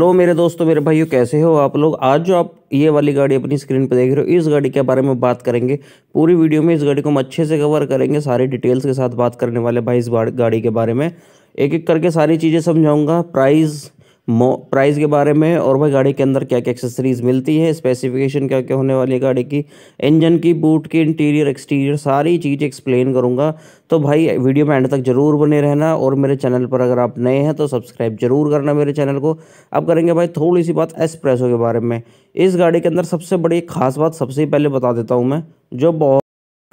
लो मेरे दोस्तों मेरे भाइयों कैसे हो आप लोग आज जो आप ये वाली गाड़ी अपनी स्क्रीन पर देख रहे हो इस गाड़ी के बारे में बात करेंगे पूरी वीडियो में इस गाड़ी को हम अच्छे से कवर करेंगे सारी डिटेल्स के साथ बात करने वाले भाई इस गाड़ी के बारे में एक एक करके सारी चीज़ें समझाऊंगा प्राइस प्राइस के बारे में और भाई गाड़ी के अंदर क्या क्या एक्सेसरीज मिलती है स्पेसिफिकेशन क्या क्या होने वाली है गाड़ी की इंजन की बूट की इंटीरियर एक्सटीरियर सारी चीज़ एक्सप्लेन करूँगा तो भाई वीडियो में एंड तक ज़रूर बने रहना और मेरे चैनल पर अगर आप नए हैं तो सब्सक्राइब जरूर करना मेरे चैनल को अब करेंगे भाई थोड़ी सी बात एसप्रेसो के बारे में इस गाड़ी के अंदर सबसे बड़ी खास बात सबसे पहले बता देता हूँ मैं जो बहुत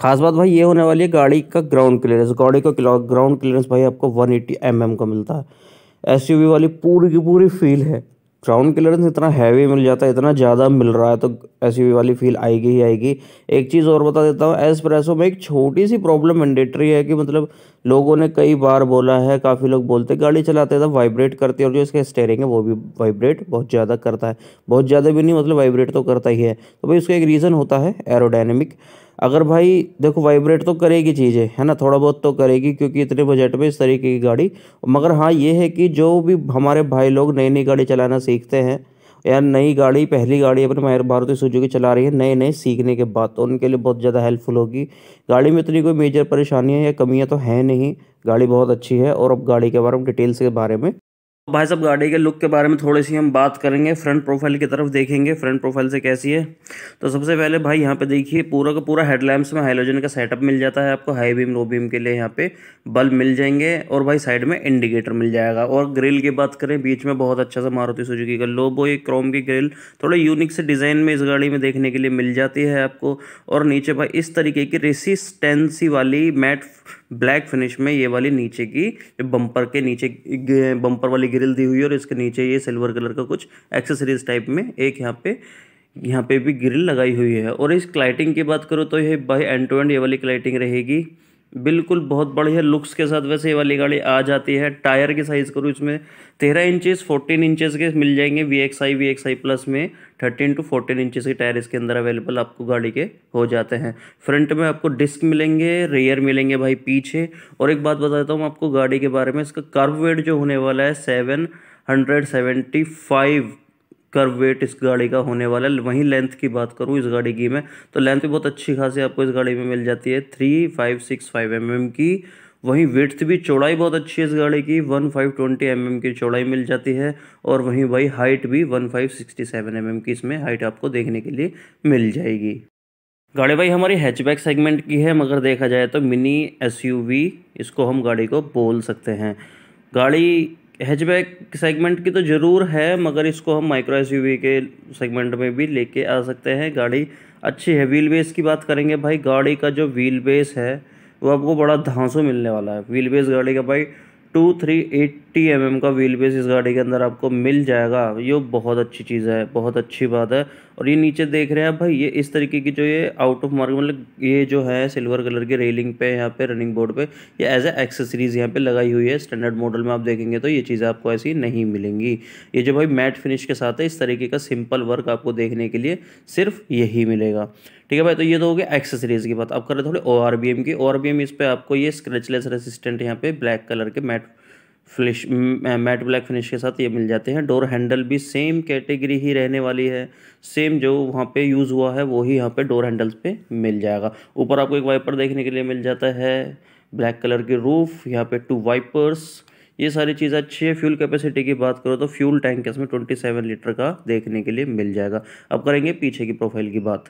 खास बात भाई ये होने वाली है गाड़ी का ग्राउंड क्लियरेंस गाड़ी का ग्राउंड क्लियरेंस भाई आपको वन एट्टी mm का मिलता है एस वाली पूरी की पूरी फील है क्राउन क्लियरेंस इतना हैवी मिल जाता है इतना ज़्यादा मिल रहा है तो एस वाली फील आएगी ही आएगी एक चीज़ और बता देता हूँ एसप्रेसो में एक छोटी सी प्रॉब्लम मैंडेटरी है कि मतलब लोगों ने कई बार बोला है काफ़ी लोग बोलते गाड़ी चलाते तो वाइब्रेट करती है और जो इसका स्टेयरिंग है वो भी वाइब्रेट बहुत ज़्यादा करता है बहुत ज़्यादा भी नहीं मतलब वाइब्रेट तो करता ही है तो भाई उसका एक रीज़न होता है एरोडाइनमिक अगर भाई देखो वाइब्रेट तो करेगी चीज़ें है ना थोड़ा बहुत तो करेगी क्योंकि इतने बजट में इस तरीके की गाड़ी मगर हाँ ये है कि जो भी हमारे भाई लोग नई नई गाड़ी चलाना सीखते हैं या नई गाड़ी पहली गाड़ी अपने मायर मारुति सुजुकी चला रही है नए नए सीखने के बाद तो उनके लिए बहुत ज़्यादा हेल्पफुल होगी गाड़ी में इतनी कोई मेजर परेशानियाँ या कमियाँ तो हैं नहीं गाड़ी बहुत अच्छी है और अब गाड़ी के बारे में डिटेल्स के बारे में भाई साहब गाड़ी के लुक के बारे में थोड़ी सी हम बात करेंगे फ्रंट प्रोफाइल की तरफ देखेंगे फ्रंट प्रोफाइल से कैसी है तो सबसे पहले भाई यहाँ पे देखिए पूरा का पूरा हेडलैम्प्स में हाइलोजन का सेटअप मिल जाता है आपको हाई बीम लो बीम के लिए यहाँ पे बल्ब मिल जाएंगे और भाई साइड में इंडिकेटर मिल जाएगा और ग्रिल की बात करें बीच में बहुत अच्छा सा मारुति सुजुकी का लोबो एक क्रोम की ग्रिल थोड़े यूनिक से डिज़ाइन में इस गाड़ी में देखने के लिए मिल जाती है आपको और नीचे भाई इस तरीके की रेसिस्टेंसी वाली मैट ब्लैक फिनिश में ये वाली नीचे की बम्पर के नीचे बम्पर वाली ग्रिल दी हुई है और इसके नीचे ये सिल्वर कलर का कुछ एक्सेसरीज टाइप में एक यहाँ पे यहाँ पे भी ग्रिल लगाई हुई है और इस क्लाइटिंग की बात करो तो ये बाई एंड टू एंड ये वाली क्लाइटिंग रहेगी बिल्कुल बहुत बढ़िया लुक्स के साथ वैसे ये वाली गाड़ी आ जाती है टायर की साइज़ करूँ इसमें तेरह इंचेस फोर्टीन इंचेस के मिल जाएंगे V X I V X I plus में थर्टीन टू फोर्टीन इंचेस के टायर इसके अंदर अवेलेबल आपको गाड़ी के हो जाते हैं फ्रंट में आपको डिस्क मिलेंगे रेयर मिलेंगे भाई पीछे और एक बात बताता हूँ आपको गाड़ी के बारे में इसका कर्व वेट जो होने वाला है सेवन हंड्रेड सेवेंटी फाइव कर वेट इस गाड़ी का होने वाला है वहीं लेंथ की बात करूँ इस गाड़ी की मैं तो लेंथ भी बहुत अच्छी खासी आपको इस गाड़ी में मिल जाती है three five six five M M की वहीं विड्थ भी चौड़ाई बहुत अच्छी है इस गाड़ी की one five twenty M M की चौड़ाई मिल जाती है और वहीं भाई हाइट भी one five sixty seven M M की इसमें हाइट आपको देखने के लिए मिल जाएगी गाड़ी भाई हमारी हैचबैक सेगमेंट की है मगर देखा जाए तो मिनी एसयूवी इसको हम गाड़ी को बोल सकते हैं गाड़ी हैचबैक सेगमेंट की तो ज़रूर है मगर इसको हम माइक्रो एस के सेगमेंट में भी लेके आ सकते हैं गाड़ी अच्छी है व्हील बेस की बात करेंगे भाई गाड़ी का जो व्हील बेस है वो आपको बड़ा धांसू मिलने वाला है व्हील बेस गाड़ी का भाई टू थ्री एट्टी एम का व्हील बेस इस गाड़ी के अंदर आपको मिल जाएगा ये बहुत अच्छी चीज़ है बहुत अच्छी बात है और ये नीचे देख रहे हैं आप भाई ये इस तरीके की जो ये आउट ऑफ मार्केट मतलब ये जो है सिल्वर कलर की रेलिंग पे यहाँ पे रनिंग बोर्ड पे ये एज ए एक्सेसरीज यहाँ पे लगाई हुई है स्टैंडर्ड मॉडल में आप देखेंगे तो ये चीज़ें आपको ऐसी नहीं मिलेंगी ये जो भाई मैट फिनिश के साथ है इस तरीके का सिंपल वर्क आपको देखने के लिए सिर्फ यही मिलेगा ठीक है भाई तो ये तो हो गया एक्सेसरीज की बात अब रहे थोड़े ओ आर बी एम की ओ आर बी एम इस पर आपको ये स्क्रेचलेस रेसिस्टेंट यहाँ पे ब्लैक कलर के matte finish matte black finish के साथ ये मिल जाते हैं डोर हैंडल भी सेम कैटेगरी ही रहने वाली है सेम जो वहाँ पे यूज़ हुआ है वही यहाँ पे डोर हैंडल्स पे मिल जाएगा ऊपर आपको एक वाइपर देखने के लिए मिल जाता है ब्लैक कलर की रूफ यहाँ पे टू वाइपर्स ये सारी चीज़ें अच्छी है फ्यूल कैपेसिटी की बात करो तो फ्यूल टैंक इसमें ट्वेंटी सेवन लीटर का देखने के लिए मिल जाएगा अब करेंगे पीछे की प्रोफाइल की बात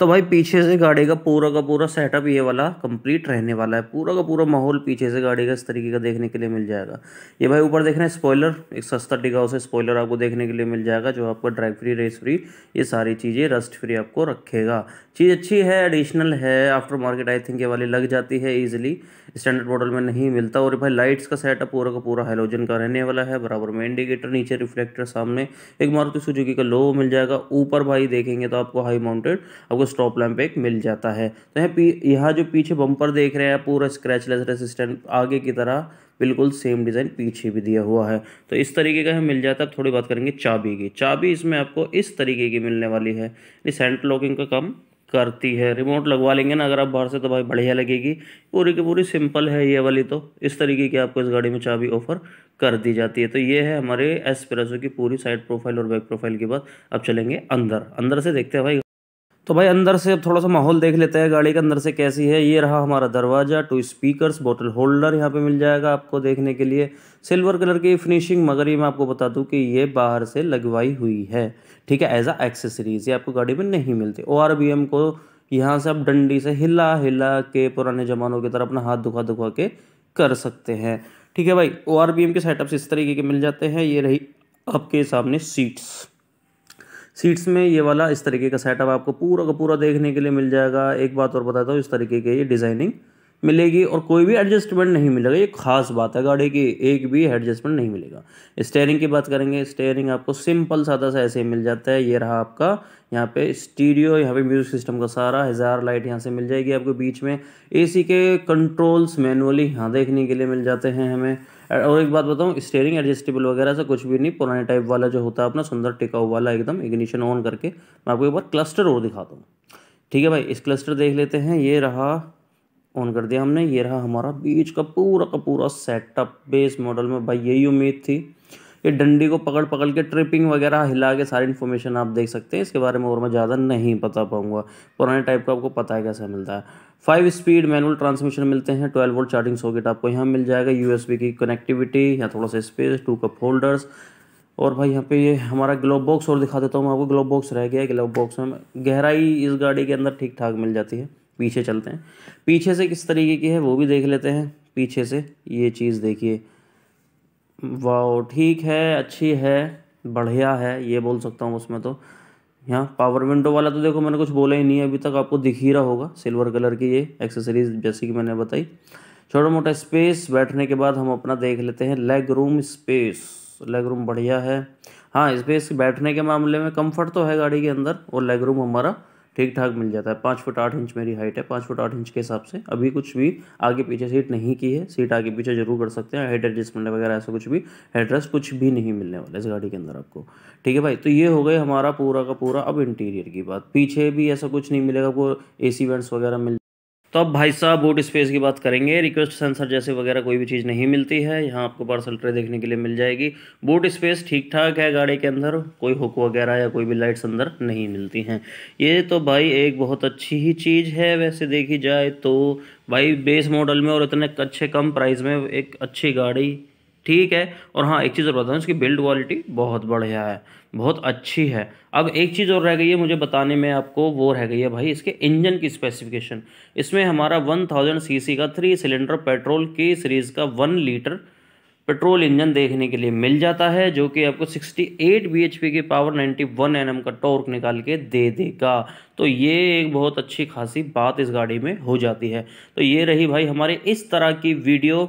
तो भाई पीछे से गाड़ी का पूरा का पूरा सेटअप ये वाला कंप्लीट रहने वाला है पूरा का पूरा माहौल पीछे से गाड़ी का इस तरीके का देखने के लिए मिल जाएगा ये भाई ऊपर देख रहे हैं स्पॉयलर एक सस्ता टिकाओ से स्पॉयलर आपको देखने के लिए मिल जाएगा जो आपका ड्राइव फ्री रेस फ्री ये सारी चीज़ें रस्ट फ्री आपको रखेगा चीज़ अच्छी है एडिशनल है आफ्टर मार्केट आई थिंक ये वाली लग जाती है ईजिली स्टैंडर्ड मॉडल में नहीं मिलता और भाई लाइट्स का सेटअप पूरा का पूरा हेलोजन का रहने वाला है बराबर में इंडिकेटर नीचे रिफ्लेक्टर सामने एक मारुति सुजुकी का लो मिल जाएगा ऊपर भाई देखेंगे तो आपको हाई माउंटेड आपको स्टॉप लैम्प एक मिल जाता है तो यहाँ यहाँ जो पीछे बम्पर देख रहे हैं पूरा स्क्रैचलेस रेसिस्टेंट आगे की तरह बिल्कुल सेम डिज़ाइन पीछे भी दिया हुआ है तो इस तरीके का है मिल जाता है थोड़ी बात करेंगे चाबी की चाबी इसमें आपको इस तरीके की मिलने वाली है सेंट लॉकिंग का काम करती है रिमोट लगवा लेंगे ना अगर आप बाहर से तो भाई बढ़िया लगेगी पूरी की पूरी सिंपल है ये वाली तो इस तरीके की आपको इस गाड़ी में चाबी ऑफर कर दी जाती है तो ये है हमारे एस्प्रेसो की पूरी साइड प्रोफाइल और बैक प्रोफाइल के बाद अब चलेंगे अंदर अंदर से देखते हैं भाई तो भाई अंदर से अब थोड़ा सा माहौल देख लेते हैं गाड़ी के अंदर से कैसी है ये रहा हमारा दरवाज़ा टू स्पीकर्स बोतल होल्डर यहाँ पे मिल जाएगा आपको देखने के लिए सिल्वर कलर की फिनिशिंग मगर ये मैं आपको बता दूँ कि ये बाहर से लगवाई हुई है ठीक है एज आ एक्सेसरीज ये आपको गाड़ी में नहीं मिलती ओ को यहाँ से आप डंडी से हिला हिला के पुराने ज़मानों की तरह अपना हाथ दुखा दुखा के कर सकते हैं ठीक है भाई ओ के सेटअप्स इस तरीके के मिल जाते हैं ये रही आपके सामने सीट्स सीट्स में ये वाला इस तरीके का सेटअप आपको पूरा का पूरा देखने के लिए मिल जाएगा एक बात और बताता हूँ इस तरीके की ये डिज़ाइनिंग मिलेगी और कोई भी एडजस्टमेंट नहीं मिलेगा ये खास बात है गाड़ी की एक भी एडजस्टमेंट नहीं मिलेगा स्टेयरिंग की बात करेंगे स्टेयरिंग आपको सिंपल सादा सा ऐसे ही मिल जाता है ये रहा आपका यहाँ पे स्टीरियो यहाँ पे म्यूजिक सिस्टम का सारा हज़ार लाइट यहाँ से मिल जाएगी आपको बीच में एसी के कंट्रोल्स मैनुअली यहाँ देखने के लिए मिल जाते हैं हमें और एक बात बताऊँ स्टेयरिंग एडजस्टेबल वगैरह से कुछ भी नहीं पुराने टाइप वाला जो होता है अपना सुंदर टिकाऊ वाला एकदम इग्निशन ऑन करके मैं आपको एक बार क्लस्टर और दिखाता हूँ ठीक है भाई इस क्लस्टर देख लेते हैं ये रहा ऑन कर दिया हमने ये रहा हमारा बीच का पूरा का पूरा सेटअप बेस मॉडल में भाई यही उम्मीद थी ये डंडी को पकड़ पकड़ के ट्रिपिंग वगैरह हिला के सारी इन्फॉर्मेशन आप देख सकते हैं इसके बारे में और मैं ज़्यादा नहीं बता पाऊँगा पुराने टाइप का आपको पता है कैसा मिलता है फाइव स्पीड मैनुअल ट्रांसमिशन मिलते हैं ट्वेल्व वोल्ट चार्जिंग सॉकेट आपको यहाँ मिल जाएगा यू की कनेक्टिविटी या थोड़ा सा स्पेस टू कप होल्डर्स और भाई यहाँ पे ये हमारा ग्लोब बॉक्स और दिखा देता हूँ मैं आपको ग्लोब बॉक्स रह गया ग्लोब बॉक्स में गहराई इस गाड़ी के अंदर ठीक ठाक मिल जाती है पीछे चलते हैं पीछे से किस तरीके की है वो भी देख लेते हैं पीछे से ये चीज़ देखिए वाह ठीक है अच्छी है बढ़िया है ये बोल सकता हूँ उसमें तो यहाँ पावर विंडो वाला तो देखो मैंने कुछ बोला ही नहीं है अभी तक आपको दिख ही रहा होगा सिल्वर कलर की ये एक्सेसरीज जैसी कि मैंने बताई छोटा मोटा स्पेस बैठने के बाद हम अपना देख लेते हैं leg room space leg room बढ़िया है हाँ स्पेस बैठने के मामले में कम्फर्ट तो है गाड़ी के अंदर और लेग रूम हमारा ठीक ठाक मिल जाता है पाँच फुट आठ इंच मेरी हाइट है पाँच फुट आठ इंच के हिसाब से अभी कुछ भी आगे पीछे सीट नहीं की है सीट आगे पीछे जरूर कर सकते हैं हेड एडजस्टमेंट वगैरह ऐसा कुछ भी हेडरेस्ट कुछ भी नहीं मिलने वाला इस गाड़ी के अंदर आपको ठीक है भाई तो ये हो गए हमारा पूरा का पूरा अब इंटीरियर की बात पीछे भी ऐसा कुछ नहीं मिलेगा आपको ए सी वेंट्स वगैरह मिल तो अब भाई साहब बूट स्पेस की बात करेंगे रिक्वेस्ट सेंसर जैसे वगैरह कोई भी चीज़ नहीं मिलती है यहाँ आपको पार्सल ट्रे देखने के लिए मिल जाएगी बूट स्पेस ठीक ठाक है गाड़ी के अंदर कोई हुक वगैरह या कोई भी लाइट्स अंदर नहीं मिलती हैं ये तो भाई एक बहुत अच्छी ही चीज़ है वैसे देखी जाए तो भाई बेस मॉडल में और इतने अच्छे कम प्राइस में एक अच्छी गाड़ी ठीक है और हाँ एक चीज़ और बताऊँ इसकी बिल्ड क्वालिटी बहुत बढ़िया है बहुत अच्छी है अब एक चीज़ और रह गई है मुझे बताने में आपको वो रह गई है भाई इसके इंजन की स्पेसिफिकेशन इसमें हमारा 1000 सी का थ्री सिलेंडर पेट्रोल की सीरीज़ का वन लीटर पेट्रोल इंजन देखने के लिए मिल जाता है जो कि आपको 68 पी की पावर 91 एम का टॉर्क निकाल के दे देगा तो ये एक बहुत अच्छी खासी बात इस गाड़ी में हो जाती है तो ये रही भाई हमारे इस तरह की वीडियो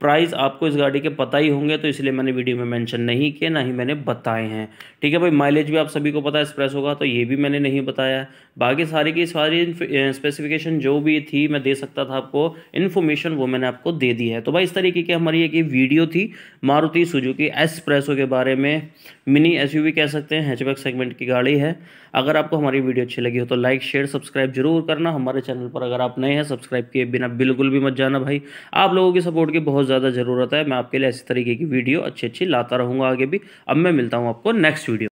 प्राइस आपको इस गाड़ी के पता ही होंगे तो इसलिए मैंने वीडियो में मेंशन नहीं किया ना ही मैंने बताए हैं ठीक है भाई माइलेज भी आप सभी को पता है एक्सप्रेस होगा तो ये भी मैंने नहीं बताया बाकी सारी की सारी स्पेसिफिकेशन जो भी थी मैं दे सकता था आपको इन्फॉर्मेशन वो मैंने आपको दे दी है तो भाई इस तरीके की हमारी एक वीडियो थी मारुति सुजुकी एक्सप्रेसो के बारे में मिनी एस कह सकते हैं हैचबैक सेगमेंट की गाड़ी है अगर आपको हमारी वीडियो अच्छी लगी हो तो लाइक शेयर सब्सक्राइब जरूर करना हमारे चैनल पर अगर आप नए हैं सब्सक्राइब किए बिना बिल्कुल भी मत जाना भाई आप लोगों की सपोर्ट की बहुत बहुत ज़्यादा ज़रूरत है मैं आपके लिए ऐसे तरीके की वीडियो अच्छी अच्छी लाता रहूँगा आगे भी अब मैं मिलता हूँ आपको नेक्स्ट वीडियो